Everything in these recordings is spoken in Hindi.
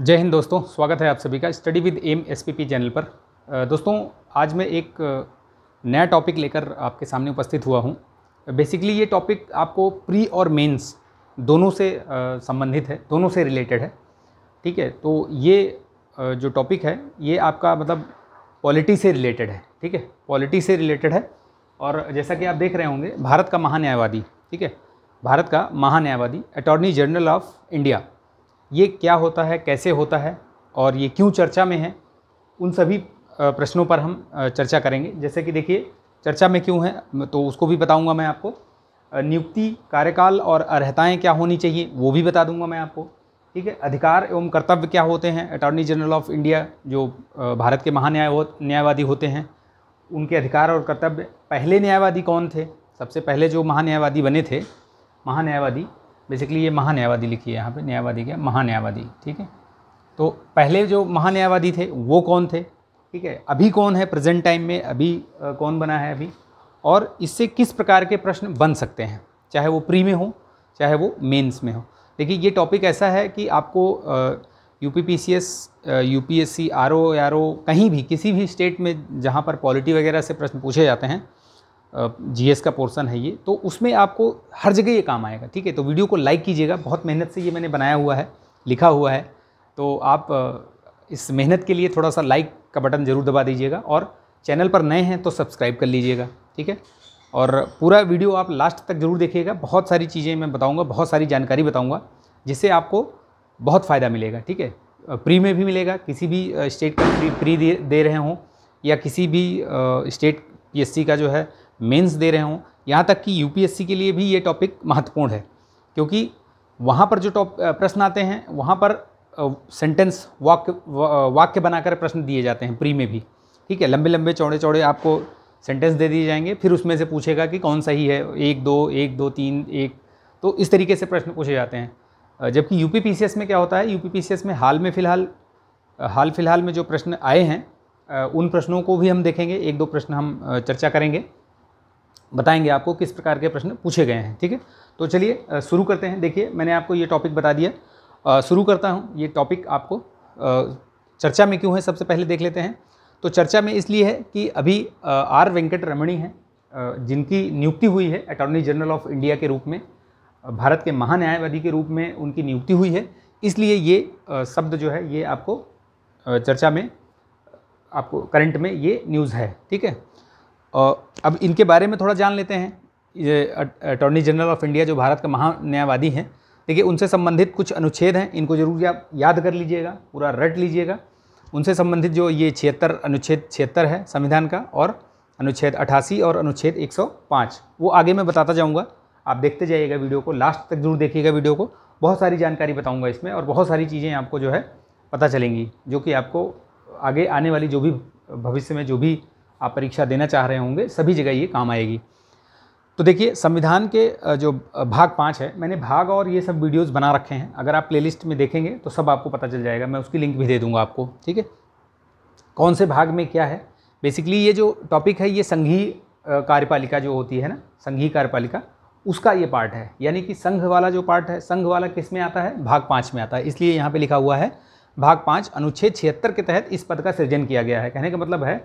जय हिंद दोस्तों स्वागत है आप सभी का study with M P channel पर दोस्तों आज मैं एक नया टॉपिक लेकर आपके सामने उपस्थित हुआ हूँ बेसिकली ये टॉपिक आपको प्री और मेंस दोनों से संबंधित है दोनों से रिलेटेड है ठीक है तो ये जो टॉपिक है ये आपका मतलब पॉलिटी से रिलेटेड है ठीक है पॉलिटी से रिलेटेड है और जैसा कि आप देख रहे होंगे भारत का महान्यायवादी ठीक है भारत का महान्यायवादी अटॉर्नी जनरल ऑफ इंडिया ये क्या होता है कैसे होता है और ये क्यों चर्चा में है उन सभी प्रश्नों पर हम चर्चा करेंगे जैसे कि देखिए चर्चा में क्यों है तो उसको भी बताऊंगा मैं आपको नियुक्ति कार्यकाल और अर्हताएं क्या होनी चाहिए वो भी बता दूंगा मैं आपको ठीक है अधिकार एवं कर्तव्य क्या होते हैं अटॉर्नी जनरल ऑफ इंडिया जो भारत के महान्याय न्यायवादी होते हैं उनके अधिकार और कर्तव्य पहले न्यायवादी कौन थे सबसे पहले जो महान्यायवादी बने थे महान्यायवादी बेसिकली ये महान्यायवादी लिखी है यहाँ पे न्यायवादी क्या महान्यायवादी ठीक है तो पहले जो महान्यायवादी थे वो कौन थे ठीक है अभी कौन है प्रेजेंट टाइम में अभी कौन बना है अभी और इससे किस प्रकार के प्रश्न बन सकते हैं चाहे वो प्री में हो चाहे वो मेंस में हो देखिए ये टॉपिक ऐसा है कि आपको U P P C S U P S C R O R O कहीं भी किसी भी स्टेट में जहाँ पर पॉलिटी वगैरह से प्रश्न पूछे जाते हैं जीएस का पोर्सन है ये तो उसमें आपको हर जगह ये काम आएगा ठीक है तो वीडियो को लाइक कीजिएगा बहुत मेहनत से ये मैंने बनाया हुआ है लिखा हुआ है तो आप इस मेहनत के लिए थोड़ा सा लाइक का बटन ज़रूर दबा दीजिएगा और चैनल पर नए हैं तो सब्सक्राइब कर लीजिएगा ठीक है और पूरा वीडियो आप लास्ट तक ज़रूर देखिएगा बहुत सारी चीज़ें मैं बताऊँगा बहुत सारी जानकारी बताऊँगा जिससे आपको बहुत फ़ायदा मिलेगा ठीक है प्री में भी मिलेगा किसी भी स्टेट का प्री दे, दे रहे हों या किसी भी स्टेट पी का जो है मेंस दे रहे हों यहाँ तक कि यूपीएससी के लिए भी ये टॉपिक महत्वपूर्ण है क्योंकि वहाँ पर जो टॉप प्रश्न आते हैं वहाँ पर सेंटेंस वाक्य वाक्य बनाकर प्रश्न दिए जाते हैं प्री में भी ठीक है लंबे लंबे चौड़े चौड़े आपको सेंटेंस दे दिए जाएंगे फिर उसमें से पूछेगा कि कौन सा ही है एक दो एक दो तीन एक तो इस तरीके से प्रश्न पूछे जाते हैं जबकि यू पी में क्या होता है यू पी में हाल में फ़िलहाल हाल फिलहाल में जो प्रश्न आए हैं उन प्रश्नों को भी हम देखेंगे एक दो प्रश्न हम चर्चा करेंगे बताएंगे आपको किस प्रकार के प्रश्न पूछे गए हैं ठीक है तो चलिए शुरू करते हैं देखिए मैंने आपको ये टॉपिक बता दिया शुरू करता हूँ ये टॉपिक आपको चर्चा में क्यों है सबसे पहले देख लेते हैं तो चर्चा में इसलिए है कि अभी आर वेंकट रमणी हैं जिनकी नियुक्ति हुई है अटॉर्नी जनरल ऑफ इंडिया के रूप में भारत के महान्यायवादी के रूप में उनकी नियुक्ति हुई है इसलिए ये शब्द जो है ये आपको चर्चा में आपको करंट में ये न्यूज़ है ठीक है और अब इनके बारे में थोड़ा जान लेते हैं ये अटॉर्नी जनरल ऑफ इंडिया जो भारत का महान्यायवादी हैं देखिए उनसे संबंधित कुछ अनुच्छेद हैं इनको जरूर आप याद कर लीजिएगा पूरा रट लीजिएगा उनसे संबंधित जो ये छिहत्तर अनुच्छेद छिहत्तर है संविधान का और अनुच्छेद अठासी और अनुच्छेद पाँच वो आगे मैं बताता जाऊँगा आप देखते जाइएगा वीडियो को लास्ट तक जरूर देखिएगा वीडियो को बहुत सारी जानकारी बताऊँगा इसमें और बहुत सारी चीज़ें आपको जो है पता चलेंगी जो कि आपको आगे आने वाली जो भी भविष्य में जो भी आप परीक्षा देना चाह रहे होंगे सभी जगह ये काम आएगी तो देखिए संविधान के जो भाग पाँच है मैंने भाग और ये सब वीडियोस बना रखे हैं अगर आप प्लेलिस्ट में देखेंगे तो सब आपको पता चल जाएगा मैं उसकी लिंक भी दे दूंगा आपको ठीक है कौन से भाग में क्या है बेसिकली ये जो टॉपिक है ये संघीय कार्यपालिका जो होती है ना संघीय कार्यपालिका उसका ये पार्ट है यानी कि संघ वाला जो पार्ट है संघ वाला किस में आता है भाग पाँच में आता है इसलिए यहाँ पर लिखा हुआ है भाग पाँच अनुच्छेद छिहत्तर के तहत इस पद का सृजन किया गया है कहने का मतलब है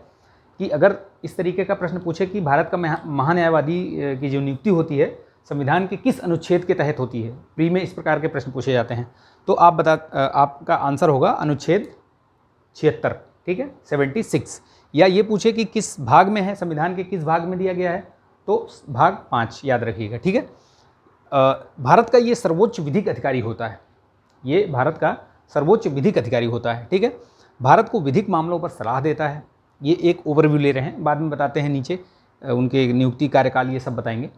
कि अगर इस तरीके का प्रश्न पूछे कि भारत का महान्यायवादी की जो नियुक्ति होती है संविधान के किस अनुच्छेद के तहत होती है प्री में इस प्रकार के प्रश्न पूछे जाते हैं तो आप बता आपका आंसर होगा अनुच्छेद छिहत्तर ठीक है सेवेंटी सिक्स या ये पूछे कि किस भाग में है संविधान के किस भाग में दिया गया है तो भाग पाँच याद रखिएगा ठीक है भारत का ये सर्वोच्च विधिक अधिकारी होता है ये भारत का सर्वोच्च विधिक अधिकारी होता है ठीक है भारत को विधिक मामलों पर सलाह देता है ये एक ओवरव्यू ले रहे हैं बाद में बताते हैं नीचे उनके नियुक्ति कार्यकाल ये सब बताएंगे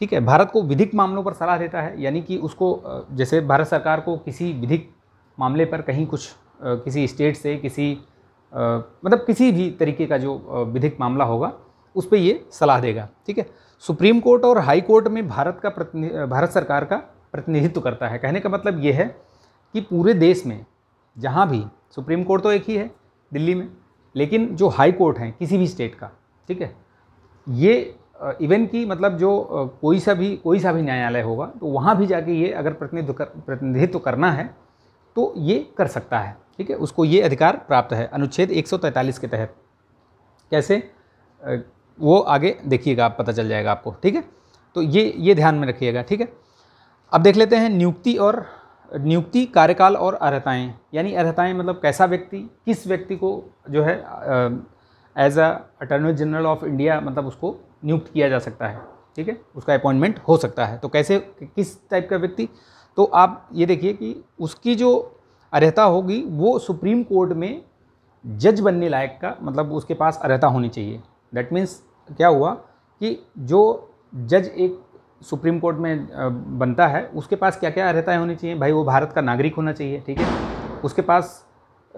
ठीक है भारत को विधिक मामलों पर सलाह देता है यानी कि उसको जैसे भारत सरकार को किसी विधिक मामले पर कहीं कुछ किसी स्टेट से किसी मतलब किसी भी तरीके का जो विधिक मामला होगा उस पर ये सलाह देगा ठीक है सुप्रीम कोर्ट और हाई कोर्ट में भारत का भारत सरकार का प्रतिनिधित्व करता है कहने का मतलब ये है कि पूरे देश में जहाँ भी सुप्रीम कोर्ट तो एक ही है दिल्ली में लेकिन जो हाई कोर्ट हैं किसी भी स्टेट का ठीक है ये इवन कि मतलब जो कोई सा भी कोई सा भी न्यायालय होगा तो वहाँ भी जाके ये अगर प्रतिनिधित्व कर प्रतिनिधित्व करना है तो ये कर सकता है ठीक है उसको ये अधिकार प्राप्त है अनुच्छेद 143 के तहत कैसे वो आगे देखिएगा आप पता चल जाएगा आपको ठीक है तो ये ये ध्यान में रखिएगा ठीक है अब देख लेते हैं नियुक्ति और नियुक्ति कार्यकाल और अर्हताएँ यानी अर्हताएँ मतलब कैसा व्यक्ति किस व्यक्ति को जो है as a attorney general of India मतलब उसको नियुक्त किया जा सकता है ठीक है उसका अपॉइंटमेंट हो सकता है तो कैसे किस टाइप का व्यक्ति तो आप ये देखिए कि उसकी जो अर्हता होगी वो सुप्रीम कोर्ट में जज बनने लायक का मतलब उसके पास अर्हता होनी चाहिए दैट मीन्स क्या हुआ कि जो जज एक सुप्रीम कोर्ट में बनता है उसके पास क्या क्या अर्हताएँ होनी चाहिए भाई वो भारत का नागरिक होना चाहिए ठीक है उसके पास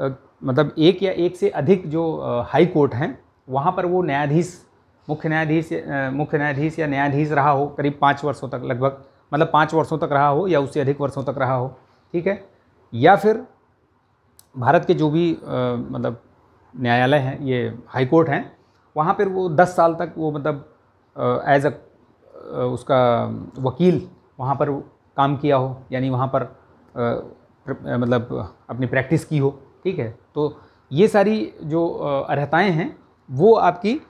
मतलब एक या एक से अधिक जो हाई कोर्ट हैं वहाँ पर वो न्यायाधीश मुख्य न्यायाधीश मुख्य न्यायाधीश या न्यायाधीश रहा हो करीब पाँच वर्षों तक लगभग मतलब पाँच वर्षों तक रहा हो या उससे अधिक वर्षों तक रहा हो ठीक है या फिर भारत के जो भी आ, मतलब न्यायालय हैं ये हाई कोर्ट हैं वहाँ पर वो दस साल तक वो मतलब एज अ उसका वकील वहाँ पर काम किया हो यानी वहाँ पर मतलब अपनी प्रैक्टिस की हो ठीक है तो ये सारी जो अर्हताएँ हैं वो आपकी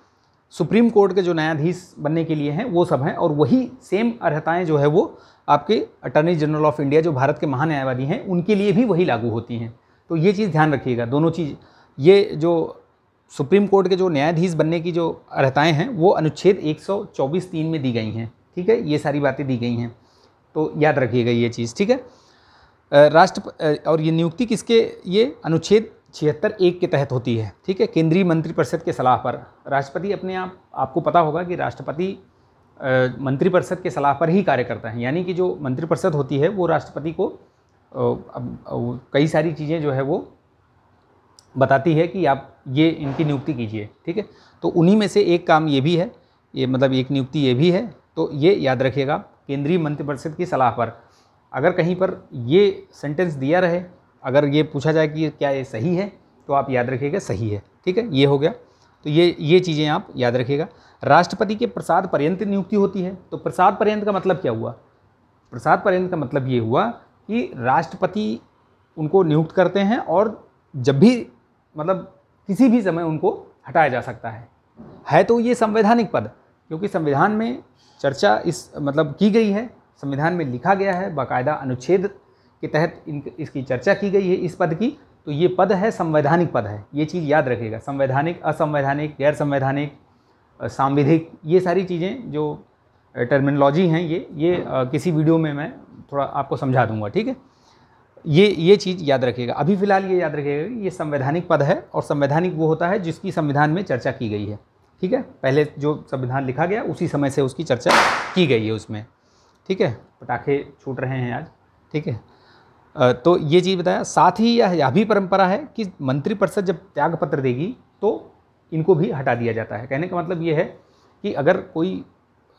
सुप्रीम कोर्ट के जो न्यायाधीश बनने के लिए हैं वो सब हैं और वही सेम अर्हताएँ जो है वो आपके अटर्नी जनरल ऑफ इंडिया जो भारत के महान्यायवादी हैं उनके लिए भी वही लागू होती हैं तो ये चीज़ ध्यान रखिएगा दोनों चीज़ ये जो सुप्रीम कोर्ट के जो न्यायाधीश बनने की जो अर्हताएँ हैं वो अनुच्छेद एक सौ तीन में दी गई हैं ठीक है ये सारी बातें दी गई हैं तो याद रखिएगा ये चीज़ ठीक है राष्ट्र और ये नियुक्ति किसके ये अनुच्छेद छिहत्तर एक के तहत होती है ठीक है केंद्रीय मंत्रिपरिषद के सलाह पर राष्ट्रपति अपने आप आपको पता होगा कि राष्ट्रपति मंत्रिपरिषद के सलाह पर ही कार्य करता है यानी कि जो मंत्रिपरिषद होती है वो राष्ट्रपति को कई सारी चीज़ें जो है वो बताती है कि आप ये इनकी नियुक्ति कीजिए ठीक है तो उन्हीं में से एक काम ये भी है ये मतलब एक नियुक्ति ये भी है तो ये याद रखिएगा केंद्रीय मंत्रिपरिषद परिषद की सलाह पर अगर कहीं पर ये सेंटेंस दिया रहे अगर ये पूछा जाए कि क्या ये सही है तो आप याद रखिएगा सही है ठीक है ये हो गया तो ये ये चीज़ें आप याद रखिएगा राष्ट्रपति के प्रसाद पर्यंत नियुक्ति होती है तो प्रसाद पर्यंत का मतलब क्या हुआ प्रसाद पर्यंत का मतलब ये हुआ कि राष्ट्रपति उनको नियुक्त करते हैं और जब भी मतलब किसी भी समय उनको हटाया जा सकता है है तो ये संवैधानिक पद क्योंकि संविधान में चर्चा इस मतलब की गई है संविधान में लिखा गया है बाकायदा अनुच्छेद के तहत इन इसकी चर्चा की गई है इस पद की तो ये पद है संवैधानिक पद है ये चीज़ याद रखिएगा संवैधानिक असंवैधानिक गैर संवैधानिक सांविधिक ये सारी चीज़ें जो टर्मिनोलॉजी हैं ये ये किसी वीडियो में मैं थोड़ा आपको समझा दूंगा ठीक है ये ये चीज़ याद रखिएगा अभी फ़िलहाल ये याद रखिएगा कि ये संवैधानिक पद है और संवैधानिक वो होता है जिसकी संविधान में चर्चा की गई है ठीक है पहले जो संविधान लिखा गया उसी समय से उसकी चर्चा की गई है उसमें ठीक है पटाखे छूट रहे हैं आज ठीक है तो ये चीज़ बताया साथ ही यह भी परंपरा है कि मंत्रिपरिषद जब त्यागपत्र देगी तो इनको भी हटा दिया जाता है कहने का मतलब ये है कि अगर कोई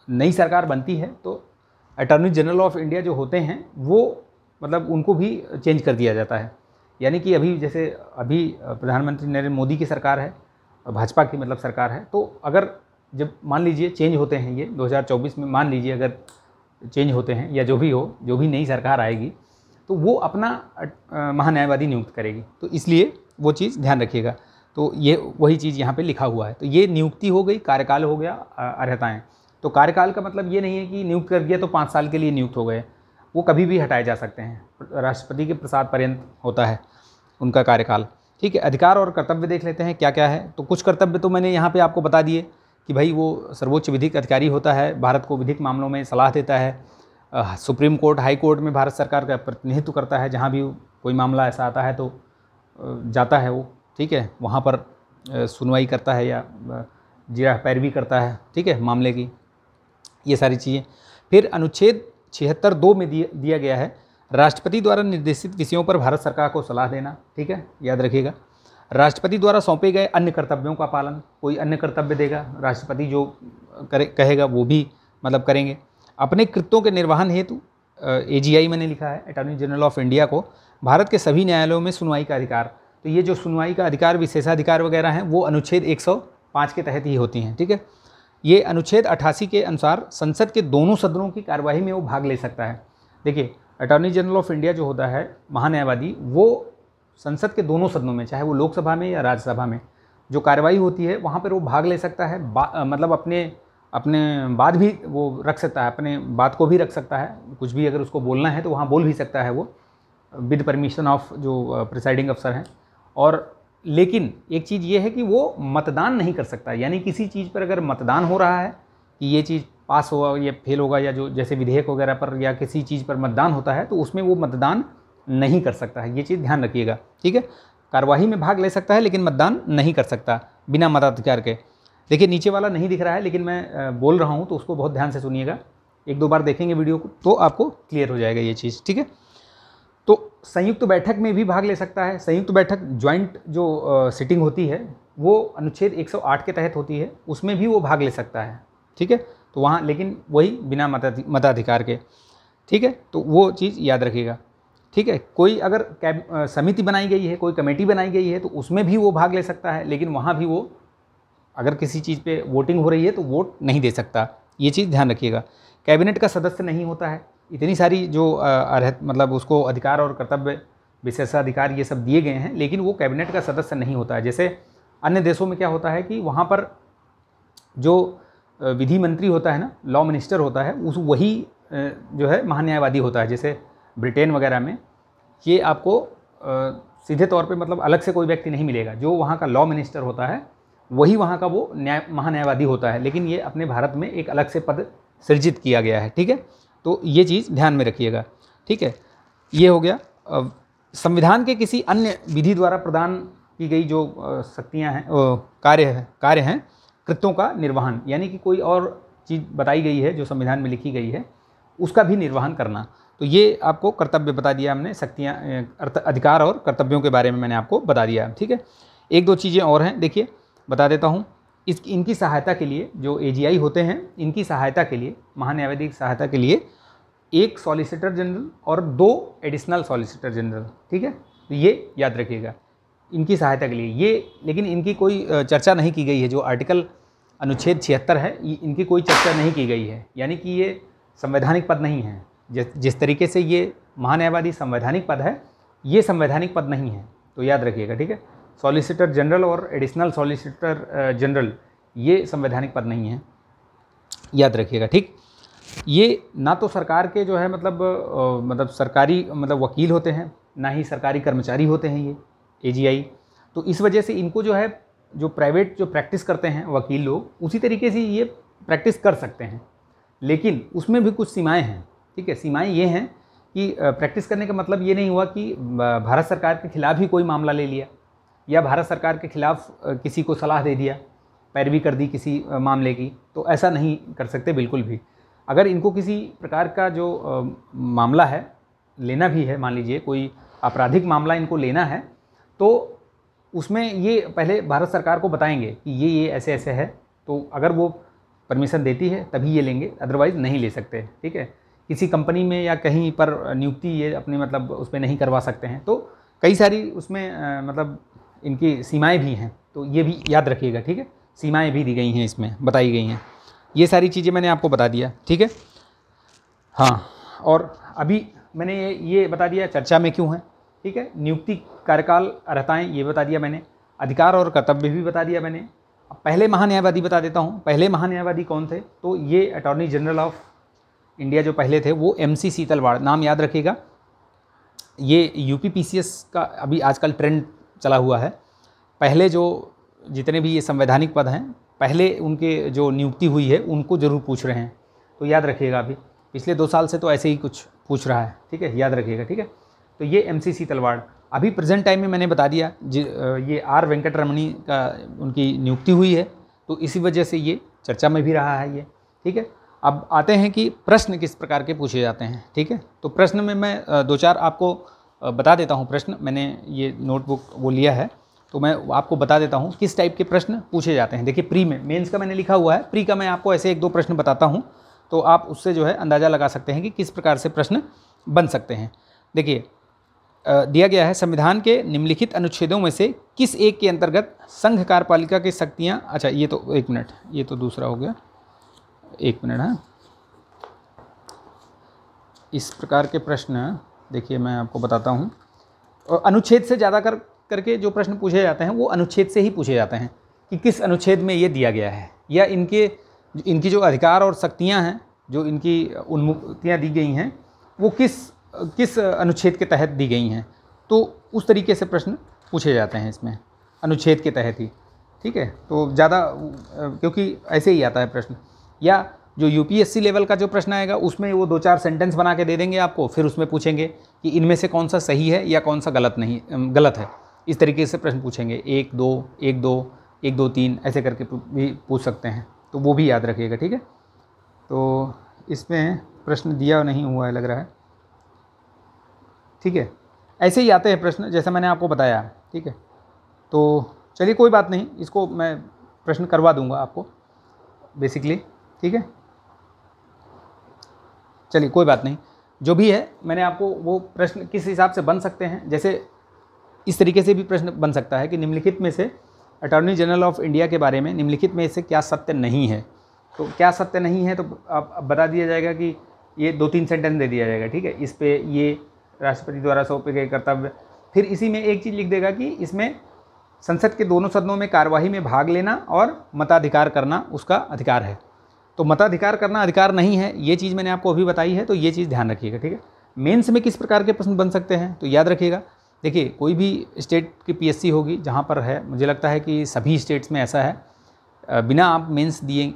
नई सरकार बनती है तो अटॉर्नी जनरल ऑफ इंडिया जो होते हैं वो मतलब उनको भी चेंज कर दिया जाता है यानी कि अभी जैसे अभी प्रधानमंत्री नरेंद्र मोदी की सरकार है भाजपा की मतलब सरकार है तो अगर जब मान लीजिए चेंज होते हैं ये 2024 में मान लीजिए अगर चेंज होते हैं या जो भी हो जो भी नई सरकार आएगी तो वो अपना महान्यायवादी नियुक्त करेगी तो इसलिए वो चीज़ ध्यान रखिएगा तो ये वही चीज़ यहाँ पे लिखा हुआ है तो ये नियुक्ति हो गई कार्यकाल हो गया अर्हताएँ तो कार्यकाल का मतलब ये नहीं है कि नियुक्त कर दिया तो पाँच साल के लिए नियुक्त हो गए वो कभी भी हटाए जा सकते हैं राष्ट्रपति के प्रसाद पर्यंत होता है उनका कार्यकाल ठीक है अधिकार और कर्तव्य देख लेते हैं क्या क्या है तो कुछ कर्तव्य तो मैंने यहाँ पे आपको बता दिए कि भाई वो सर्वोच्च विधिक अधिकारी होता है भारत को विधिक मामलों में सलाह देता है सुप्रीम कोर्ट हाई कोर्ट में भारत सरकार का प्रतिनिधित्व करता है जहाँ भी कोई मामला ऐसा आता है तो जाता है वो ठीक है वहाँ पर सुनवाई करता है या जीरा हाँ, पैरवी करता है ठीक है मामले की ये सारी चीज़ें फिर अनुच्छेद छिहत्तर दो में दिया दिया गया है राष्ट्रपति द्वारा निर्देशित विषयों पर भारत सरकार को सलाह देना ठीक है याद रखिएगा राष्ट्रपति द्वारा सौंपे गए अन्य कर्तव्यों का पालन कोई अन्य कर्तव्य देगा राष्ट्रपति जो करे कहेगा वो भी मतलब करेंगे अपने कृत्यों के निर्वहन हेतु ए जी मैंने लिखा है अटॉर्नी जनरल ऑफ इंडिया को भारत के सभी न्यायालयों में सुनवाई का अधिकार तो ये जो सुनवाई का अधिकार विशेषाधिकार वगैरह हैं वो अनुच्छेद 105 के तहत ही होती हैं ठीक है ये अनुच्छेद 88 के अनुसार संसद के दोनों सदनों की कार्यवाही में वो भाग ले सकता है देखिए अटॉर्नी जनरल ऑफ इंडिया जो होता है महान्यायवादी वो संसद के दोनों सदनों में चाहे वो लोकसभा में या राज्यसभा में जो कार्रवाई होती है वहाँ पर वो भाग ले सकता है आ, मतलब अपने अपने बात भी वो रख सकता है अपने बात को भी रख सकता है कुछ भी अगर उसको बोलना है तो वहाँ बोल भी सकता है वो विद परमिशन ऑफ जो प्रिसाइडिंग uh, अफसर हैं और लेकिन एक चीज़ ये है कि वो मतदान नहीं कर सकता यानी किसी चीज़ पर अगर मतदान हो रहा है कि ये चीज़ पास होगा या फेल होगा या जो जैसे विधेयक वगैरह पर या किसी चीज़ पर मतदान होता है तो उसमें वो मतदान नहीं कर सकता है ये चीज़ ध्यान रखिएगा ठीक है कार्यवाही में भाग ले सकता है लेकिन मतदान नहीं कर सकता बिना मताधिकार के देखिए नीचे वाला नहीं दिख रहा है लेकिन मैं बोल रहा हूँ तो उसको बहुत ध्यान से सुनिएगा एक दो बार देखेंगे वीडियो को तो आपको क्लियर हो जाएगा ये चीज़ ठीक है तो संयुक्त बैठक में भी भाग ले सकता है संयुक्त बैठक ज्वाइंट जो सिटिंग होती है वो अनुच्छेद 108 के तहत होती है उसमें भी वो भाग ले सकता है ठीक है तो वहाँ लेकिन वही बिना मताधिकार के ठीक है तो वो चीज़ याद रखिएगा ठीक है कोई अगर कैब समिति बनाई गई है कोई कमेटी बनाई गई है तो उसमें भी वो भाग ले सकता है लेकिन वहाँ भी वो अगर किसी चीज़ पे वोटिंग हो रही है तो वोट नहीं दे सकता ये चीज़ ध्यान रखिएगा कैबिनेट का सदस्य नहीं होता है इतनी सारी जो अर्हत मतलब उसको अधिकार और कर्तव्य विशेषाधिकार ये सब दिए गए हैं लेकिन वो कैबिनेट का सदस्य नहीं होता है जैसे अन्य देशों में क्या होता है कि वहाँ पर जो विधि मंत्री होता है ना लॉ मिनिस्टर होता है उस वही जो है महान्यायवादी होता है जैसे ब्रिटेन वगैरह में ये आपको सीधे तौर पे मतलब अलग से कोई व्यक्ति नहीं मिलेगा जो वहाँ का लॉ मिनिस्टर होता है वही वहाँ का वो न्याय महान्यायवादी होता है लेकिन ये अपने भारत में एक अलग से पद सृजित किया गया है ठीक है तो ये चीज़ ध्यान में रखिएगा ठीक है ये हो गया संविधान के किसी अन्य विधि द्वारा प्रदान की गई जो शक्तियाँ हैं कार्य है कार्य हैं कृत्यों का निर्वहन यानी कि कोई और चीज़ बताई गई है जो संविधान में लिखी गई है उसका भी निर्वहन करना तो ये आपको कर्तव्य बता दिया हमने शक्तियाँ अधिकार और कर्तव्यों के बारे में मैंने आपको बता दिया ठीक है एक दो चीज़ें और हैं देखिए बता देता हूँ इस इनकी सहायता के लिए जो ए होते हैं इनकी सहायता के लिए महान्यायाधीश सहायता के लिए एक सॉलिसिटर जनरल और दो एडिशनल सॉलिसिटर जनरल ठीक है तो ये याद रखिएगा इनकी सहायता के लिए ये लेकिन इनकी कोई चर्चा नहीं की गई है जो आर्टिकल अनुच्छेद छिहत्तर है इनकी कोई चर्चा नहीं की गई है यानी कि ये संवैधानिक पद नहीं है जिस जिस तरीके से ये महान्यायवादी संवैधानिक पद है ये संवैधानिक पद नहीं है तो याद रखिएगा ठीक है सॉलिसिटर जनरल और एडिशनल सॉलिसिटर जनरल ये संवैधानिक पद नहीं है याद रखिएगा ठीक ये ना तो सरकार के जो है मतलब मतलब सरकारी मतलब वकील होते हैं ना ही सरकारी कर्मचारी होते हैं ये ए तो इस वजह से इनको जो है जो प्राइवेट जो प्रैक्टिस करते हैं वकील लोग उसी तरीके से ये प्रैक्टिस कर सकते हैं लेकिन उसमें भी कुछ सीमाएं हैं ठीक है सीमाएं ये हैं कि प्रैक्टिस करने का मतलब ये नहीं हुआ कि भारत सरकार के खिलाफ ही कोई मामला ले लिया या भारत सरकार के खिलाफ किसी को सलाह दे दिया पैरवी कर दी किसी मामले की तो ऐसा नहीं कर सकते बिल्कुल भी अगर इनको किसी प्रकार का जो मामला है लेना भी है मान लीजिए कोई आपराधिक मामला इनको लेना है तो उसमें ये पहले भारत सरकार को बताएंगे कि ये ये ऐसे ऐसे है तो अगर वो परमिशन देती है तभी ये लेंगे अदरवाइज़ नहीं ले सकते ठीक है किसी कंपनी में या कहीं पर नियुक्ति ये अपने मतलब उस पर नहीं करवा सकते हैं तो कई सारी उसमें मतलब इनकी सीमाएं भी हैं तो ये भी याद रखिएगा ठीक है सीमाएं भी दी गई हैं इसमें बताई गई हैं ये सारी चीज़ें मैंने आपको बता दिया ठीक है हाँ और अभी मैंने ये ये बता दिया चर्चा में क्यों है ठीक है नियुक्ति कार्यकाल अर्हताएँ ये बता दिया मैंने अधिकार और कर्तव्य भी बता दिया मैंने पहले महान्यायवादी बता देता हूँ पहले महान्यायवादी कौन थे तो ये अटॉर्नी जनरल ऑफ इंडिया जो पहले थे वो एम सी शीतलवाड़ नाम याद रखिएगा ये U P P C S का अभी आजकल ट्रेंड चला हुआ है पहले जो जितने भी ये संवैधानिक पद हैं पहले उनके जो नियुक्ति हुई है उनको ज़रूर पूछ रहे हैं तो याद रखिएगा अभी पिछले दो साल से तो ऐसे ही कुछ पूछ रहा है ठीक है याद रखिएगा ठीक है तो ये एम सी तलवाड़ अभी प्रेजेंट टाइम में मैंने बता दिया ये आर वेंकट रमणी का उनकी नियुक्ति हुई है तो इसी वजह से ये चर्चा में भी रहा है ये ठीक है अब आते हैं कि प्रश्न किस प्रकार के पूछे जाते हैं ठीक है तो प्रश्न में मैं दो चार आपको बता देता हूँ प्रश्न मैंने ये नोटबुक वो लिया है तो मैं आपको बता देता हूँ किस टाइप के प्रश्न पूछे जाते हैं देखिए प्री में मेंस का मैंने लिखा हुआ है प्री का मैं आपको ऐसे एक दो प्रश्न बताता हूँ तो आप उससे जो है अंदाज़ा लगा सकते हैं कि किस प्रकार से प्रश्न बन सकते हैं देखिए दिया गया है संविधान के निम्नलिखित अनुच्छेदों में से किस एक के अंतर्गत संघ कार्यपालिका की शक्तियाँ अच्छा ये तो एक मिनट ये तो दूसरा हो गया एक मिनट हाँ इस प्रकार के प्रश्न देखिए मैं आपको बताता हूँ अनुच्छेद से ज़्यादा कर करके जो प्रश्न पूछे जाते हैं वो अनुच्छेद से ही पूछे जाते हैं कि किस अनुच्छेद में ये दिया गया है या इनके इनकी जो अधिकार और शक्तियाँ हैं जो इनकी उन्मुक्तियाँ दी गई हैं वो किस किस अनुच्छेद के तहत दी गई हैं तो उस तरीके से प्रश्न पूछे जाते हैं इसमें अनुच्छेद के तहत ही ठीक है तो ज़्यादा क्योंकि ऐसे ही आता है प्रश्न या जो यूपीएससी लेवल का जो प्रश्न आएगा उसमें वो दो चार सेंटेंस बना के दे देंगे आपको फिर उसमें पूछेंगे कि इनमें से कौन सा सही है या कौन सा गलत नहीं गलत है इस तरीके से प्रश्न पूछेंगे एक दो एक दो एक दो तीन ऐसे करके भी पूछ सकते हैं तो वो भी याद रखिएगा ठीक है तो इसमें प्रश्न दिया नहीं हुआ है लग रहा है ठीक है ऐसे ही आते हैं प्रश्न जैसे मैंने आपको बताया ठीक है तो चलिए कोई बात नहीं इसको मैं प्रश्न करवा दूंगा आपको बेसिकली ठीक है चलिए कोई बात नहीं जो भी है मैंने आपको वो प्रश्न किस हिसाब से बन सकते हैं जैसे इस तरीके से भी प्रश्न बन सकता है कि निम्नलिखित में से अटॉर्नी जनरल ऑफ इंडिया के बारे में निम्नलिखित में से क्या सत्य नहीं है तो क्या सत्य नहीं है तो आप बता दिया जाएगा कि ये दो तीन सेंटेंस दे दिया जाएगा ठीक है इस पर ये राष्ट्रपति द्वारा सौंपे गए कर्तव्य फिर इसी में एक चीज़ लिख देगा कि इसमें संसद के दोनों सदनों में कार्यवाही में भाग लेना और मताधिकार करना उसका अधिकार है तो मताधिकार करना अधिकार नहीं है ये चीज़ मैंने आपको अभी बताई है तो ये चीज़ ध्यान रखिएगा ठीक है मेंस में किस प्रकार के प्रश्न बन सकते हैं तो याद रखिएगा देखिए कोई भी स्टेट की पीएससी होगी जहाँ पर है मुझे लगता है कि सभी स्टेट्स में ऐसा है बिना आप मेंस दिए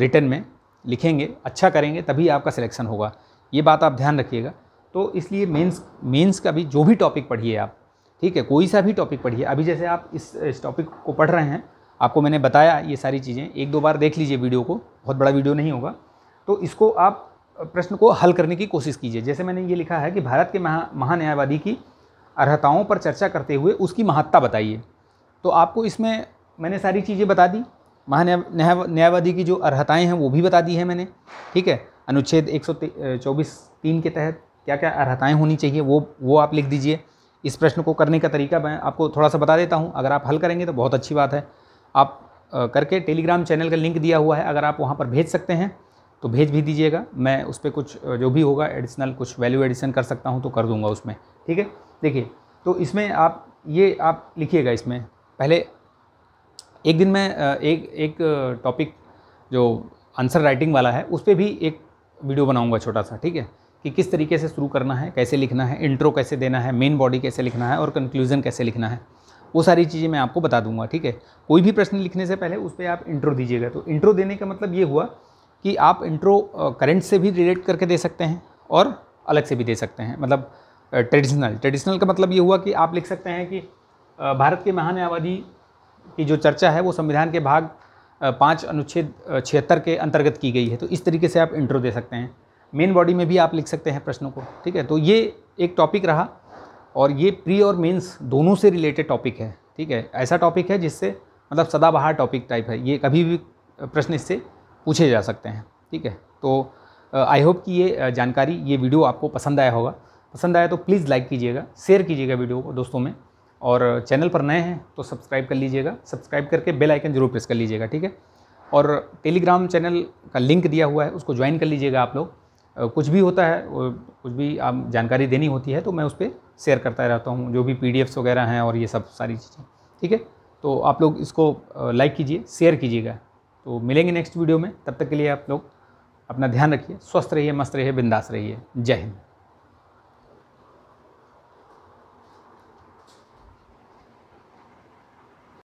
रिटर्न में लिखेंगे अच्छा करेंगे तभी आपका सिलेक्शन होगा ये बात आप ध्यान रखिएगा तो इसलिए मेंस मेंस का भी जो भी टॉपिक पढ़िए आप ठीक है कोई सा भी टॉपिक पढ़िए अभी जैसे आप इस, इस टॉपिक को पढ़ रहे हैं आपको मैंने बताया ये सारी चीज़ें एक दो बार देख लीजिए वीडियो को बहुत बड़ा वीडियो नहीं होगा तो इसको आप प्रश्न को हल करने की कोशिश कीजिए जैसे मैंने ये लिखा है कि भारत के महा महान्यायवादी की अर्हताओं पर चर्चा करते हुए उसकी महत्ता बताइए तो आपको इसमें मैंने सारी चीज़ें बता दी न्यायवादी की जो अर्हताएँ हैं वो भी बता दी है मैंने ठीक है अनुच्छेद एक सौ तीन के तहत क्या क्या अर्हताएँ होनी चाहिए वो वो आप लिख दीजिए इस प्रश्न को करने का तरीका मैं आपको थोड़ा सा बता देता हूँ अगर आप हल करेंगे तो बहुत अच्छी बात है आप करके टेलीग्राम चैनल का लिंक दिया हुआ है अगर आप वहाँ पर भेज सकते हैं तो भेज भी दीजिएगा मैं उस पर कुछ जो भी होगा एडिशनल कुछ वैल्यू एडिशन कर सकता हूँ तो कर दूंगा उसमें ठीक है देखिए तो इसमें आप ये आप लिखिएगा इसमें पहले एक दिन में एक एक टॉपिक जो आंसर राइटिंग वाला है उस पर भी एक वीडियो बनाऊंगा छोटा सा ठीक है कि किस तरीके से शुरू करना है कैसे लिखना है इंट्रो कैसे देना है मेन बॉडी कैसे लिखना है और कंक्लूजन कैसे लिखना है वो सारी चीज़ें मैं आपको बता दूंगा ठीक है कोई भी प्रश्न लिखने से पहले उस पर आप इंट्रो दीजिएगा तो इंट्रो देने का मतलब ये हुआ कि आप इंट्रो करंट से भी रिलेट करके दे सकते हैं और अलग से भी दे सकते हैं मतलब ट्रेडिशनल ट्रेडिशनल का मतलब ये हुआ कि आप लिख सकते हैं कि भारत के महान आबादी की जो चर्चा है वो संविधान के भाग पाँच अनुच्छेद छिहत्तर के अंतर्गत की गई है तो इस तरीके से आप इंट्रो दे सकते हैं मेन बॉडी में भी आप लिख सकते हैं प्रश्नों को ठीक है तो ये एक टॉपिक रहा और ये प्री और मेंस दोनों से रिलेटेड टॉपिक है ठीक है ऐसा टॉपिक है जिससे मतलब सदाबहार टॉपिक टाइप है ये कभी भी प्रश्न इससे पूछे जा सकते हैं ठीक है तो आई होप कि ये जानकारी ये वीडियो आपको पसंद आया होगा पसंद आया तो प्लीज़ लाइक कीजिएगा शेयर कीजिएगा वीडियो को दोस्तों में और चैनल पर नए हैं तो सब्सक्राइब कर लीजिएगा सब्सक्राइब करके बेल आइकन जरूर प्रेस कर लीजिएगा ठीक है और टेलीग्राम चैनल का लिंक दिया हुआ है उसको ज्वाइन कर लीजिएगा आप लोग कुछ भी होता है कुछ भी आप जानकारी देनी होती है तो मैं उस पर शेयर करता रहता हूँ जो भी पी वगैरह हैं और ये सब सारी चीज़ें ठीक है तो आप लोग इसको लाइक कीजिए शेयर कीजिएगा तो मिलेंगे नेक्स्ट वीडियो में तब तक के लिए आप लोग अपना ध्यान रखिए स्वस्थ रहिए मस्त रहिए बिंदास रहिए जय हिंद